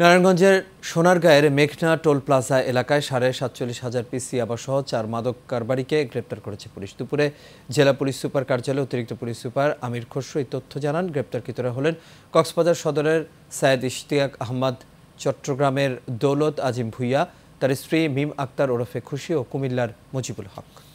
নারায়ণগঞ্জের সোনারগাঁয়ের মেঘনা toll plaza এলাকায় সাড়ে সাতচল্লিশ হাজার পিসি আবাসহ চার মাদক কারবারিকে গ্রেপ্তার করেছে পুলিশ দুপুরে জেলা পুলিশ সুপার কার্যালয়ে অতিরিক্ত পুলিশ সুপার আমির খসরু এই তথ্য জানান গ্রেপ্তারকৃতরা হলেন কক্সবাজার সদরের সায়েদ ইশতিয়াক আহমদ চট্টগ্রামের দৌলত আজিম ভুইয়া তার স্ত্রী মিম আক্তার ওরফে খুশি ও কুমিল্লার মুজিবুল হক